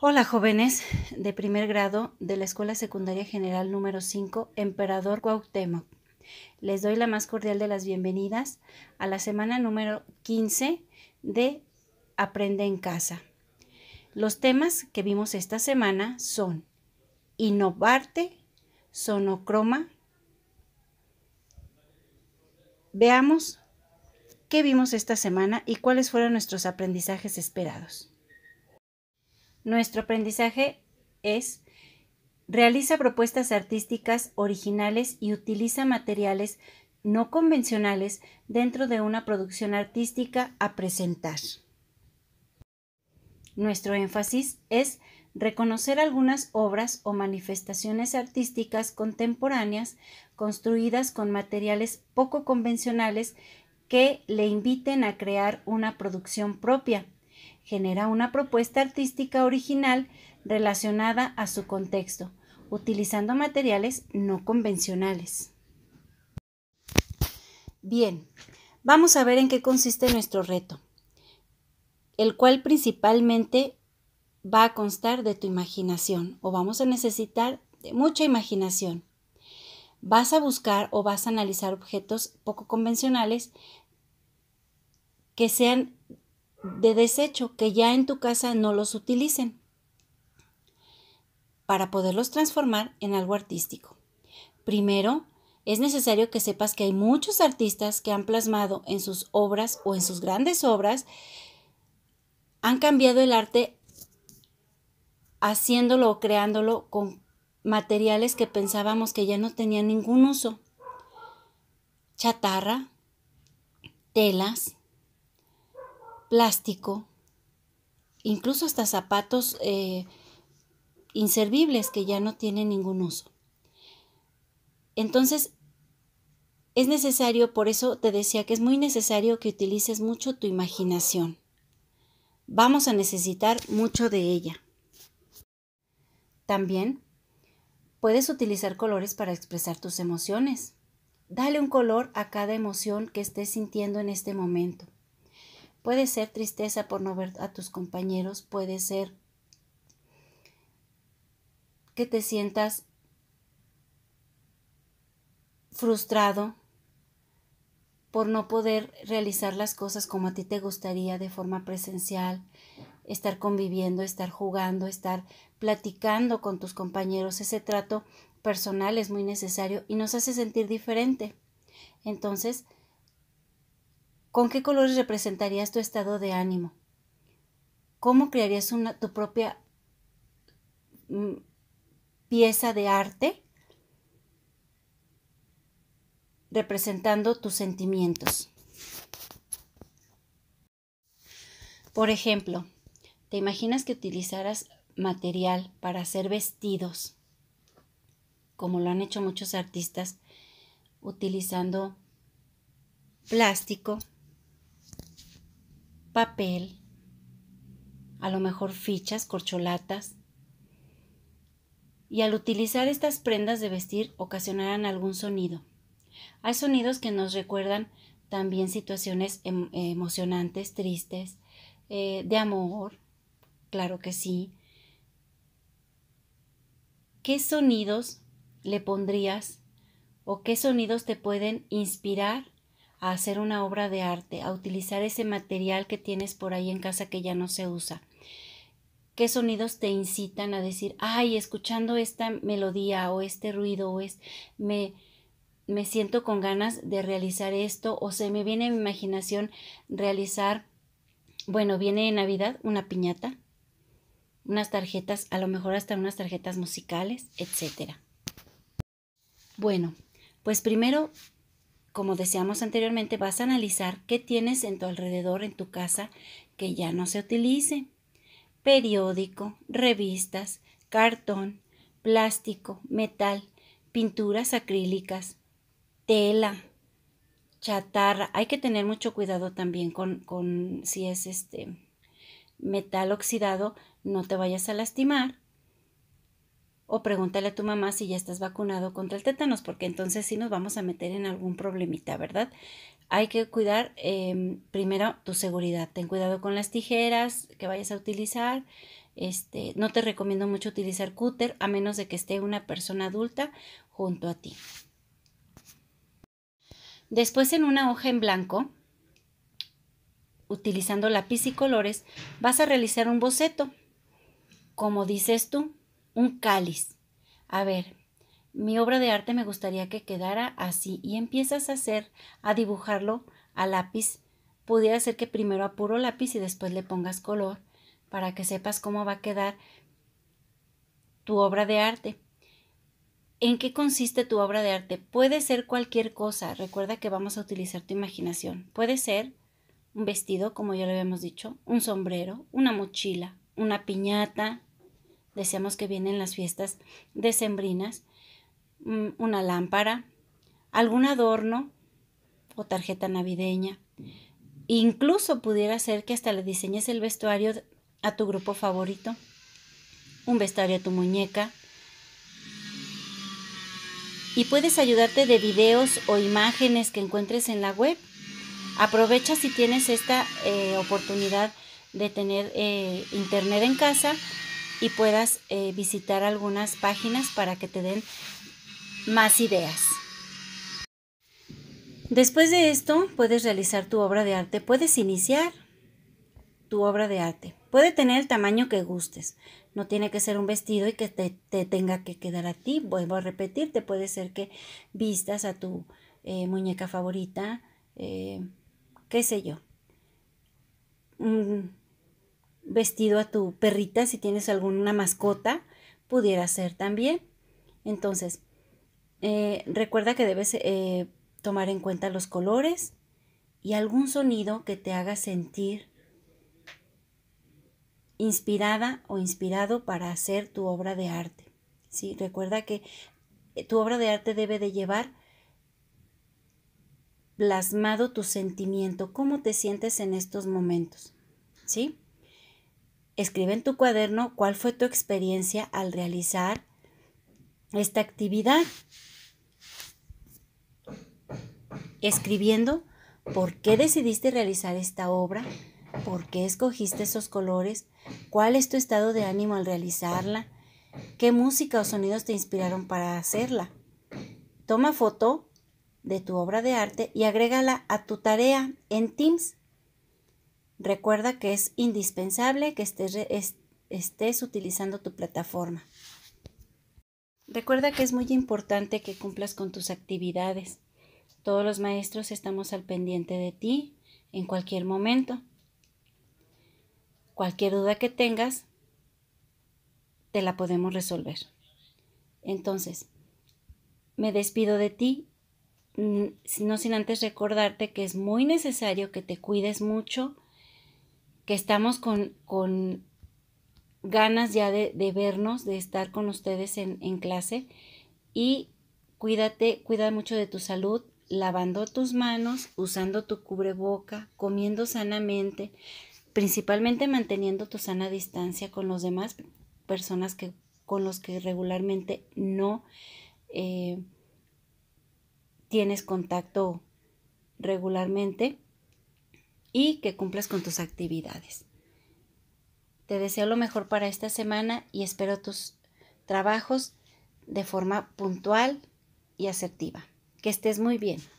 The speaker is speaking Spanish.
Hola jóvenes de primer grado de la Escuela Secundaria General número 5, Emperador Cuauhtémoc. Les doy la más cordial de las bienvenidas a la semana número 15 de Aprende en casa. Los temas que vimos esta semana son innovarte, sonocroma. Veamos qué vimos esta semana y cuáles fueron nuestros aprendizajes esperados. Nuestro aprendizaje es realiza propuestas artísticas originales y utiliza materiales no convencionales dentro de una producción artística a presentar. Nuestro énfasis es reconocer algunas obras o manifestaciones artísticas contemporáneas construidas con materiales poco convencionales que le inviten a crear una producción propia genera una propuesta artística original relacionada a su contexto, utilizando materiales no convencionales. Bien, vamos a ver en qué consiste nuestro reto, el cual principalmente va a constar de tu imaginación o vamos a necesitar mucha imaginación. Vas a buscar o vas a analizar objetos poco convencionales que sean de desecho que ya en tu casa no los utilicen para poderlos transformar en algo artístico. Primero, es necesario que sepas que hay muchos artistas que han plasmado en sus obras o en sus grandes obras, han cambiado el arte haciéndolo o creándolo con materiales que pensábamos que ya no tenían ningún uso. Chatarra, telas, plástico, incluso hasta zapatos eh, inservibles que ya no tienen ningún uso. Entonces, es necesario, por eso te decía que es muy necesario que utilices mucho tu imaginación. Vamos a necesitar mucho de ella. También puedes utilizar colores para expresar tus emociones. Dale un color a cada emoción que estés sintiendo en este momento. Puede ser tristeza por no ver a tus compañeros, puede ser que te sientas frustrado por no poder realizar las cosas como a ti te gustaría de forma presencial, estar conviviendo, estar jugando, estar platicando con tus compañeros. Ese trato personal es muy necesario y nos hace sentir diferente. Entonces, ¿Con qué colores representarías tu estado de ánimo? ¿Cómo crearías tu propia mm, pieza de arte representando tus sentimientos? Por ejemplo, ¿te imaginas que utilizaras material para hacer vestidos, como lo han hecho muchos artistas, utilizando plástico papel, a lo mejor fichas, corcholatas, y al utilizar estas prendas de vestir ocasionarán algún sonido. Hay sonidos que nos recuerdan también situaciones em, emocionantes, tristes, eh, de amor, claro que sí. ¿Qué sonidos le pondrías o qué sonidos te pueden inspirar a hacer una obra de arte, a utilizar ese material que tienes por ahí en casa que ya no se usa. ¿Qué sonidos te incitan a decir, ay, escuchando esta melodía o este ruido o es, me, me siento con ganas de realizar esto o se me viene a mi imaginación realizar, bueno, viene en Navidad una piñata, unas tarjetas, a lo mejor hasta unas tarjetas musicales, etcétera. Bueno, pues primero como deseamos anteriormente, vas a analizar qué tienes en tu alrededor, en tu casa, que ya no se utilice. Periódico, revistas, cartón, plástico, metal, pinturas acrílicas, tela, chatarra. Hay que tener mucho cuidado también con, con si es este metal oxidado, no te vayas a lastimar o pregúntale a tu mamá si ya estás vacunado contra el tétanos, porque entonces sí nos vamos a meter en algún problemita, ¿verdad? Hay que cuidar em, primero tu seguridad, ten cuidado con las tijeras que vayas a utilizar, este, no te recomiendo mucho utilizar cúter a menos de que esté una persona adulta junto a ti. Después en una hoja en blanco, utilizando lápiz y colores, vas a realizar un boceto. Como dices tú, un cáliz. A ver, mi obra de arte me gustaría que quedara así y empiezas a hacer, a dibujarlo a lápiz. Pudiera ser que primero apuro lápiz y después le pongas color para que sepas cómo va a quedar tu obra de arte. ¿En qué consiste tu obra de arte? Puede ser cualquier cosa. Recuerda que vamos a utilizar tu imaginación. Puede ser un vestido, como ya lo habíamos dicho, un sombrero, una mochila, una piñata, deseamos que vienen las fiestas decembrinas, mm, una lámpara, algún adorno o tarjeta navideña. Incluso pudiera ser que hasta le diseñes el vestuario a tu grupo favorito, un vestuario a tu muñeca. Y puedes ayudarte de videos o imágenes que encuentres en la web. Aprovecha si tienes esta eh, oportunidad de tener eh, internet en casa y puedas eh, visitar algunas páginas para que te den más ideas. Después de esto, puedes realizar tu obra de arte, puedes iniciar tu obra de arte. Puede tener el tamaño que gustes. No tiene que ser un vestido y que te, tenga que quedar a ti. Vuelvo a repetirte, puede ser que vistas a tu eh, muñeca favorita, eh, qué sé yo. Mm, vestido a tu perrita, si tienes alguna mascota, pudiera ser también. Entonces, eh, recuerda que debes eh, tomar en cuenta los colores y algún sonido que te haga sentir inspirada o inspirado para hacer tu obra de arte. ¿sí? Recuerda que eh, tu obra de arte debe de llevar plasmado tu sentimiento, cómo te sientes en estos momentos. ¿Sí? escribe en tu cuaderno cuál fue tu experiencia al realizar esta actividad. Escribiendo por qué decidiste realizar esta obra, por qué escogiste esos colores, cuál es tu estado de ánimo al realizarla, qué música o sonidos te inspiraron para hacerla. Toma foto de tu obra de arte y agrégala a tu tarea en Teams Recuerda que es indispensable que estés, utilizando tu plataforma. Recuerda que es muy importante que cumplas con tus actividades. Todos los maestros estamos al pendiente de ti en cualquier momento. Cualquier duda que tengas, te la podemos resolver. Entonces, me despido de ti, mm, no sin antes recordarte que es muy necesario que te cuides mucho, que estamos con, ganas ya de, vernos, de estar con ustedes en, clase. Y cuídate, cuida mucho de tu salud, lavando tus manos, usando tu cubreboca, comiendo sanamente, principalmente manteniendo tu sana distancia con los demás personas que, con los que regularmente no eh, tienes contacto regularmente y que cumplas con tus actividades. Te deseo lo mejor para esta semana y espero tus trabajos de forma puntual y asertiva. Que estés muy bien.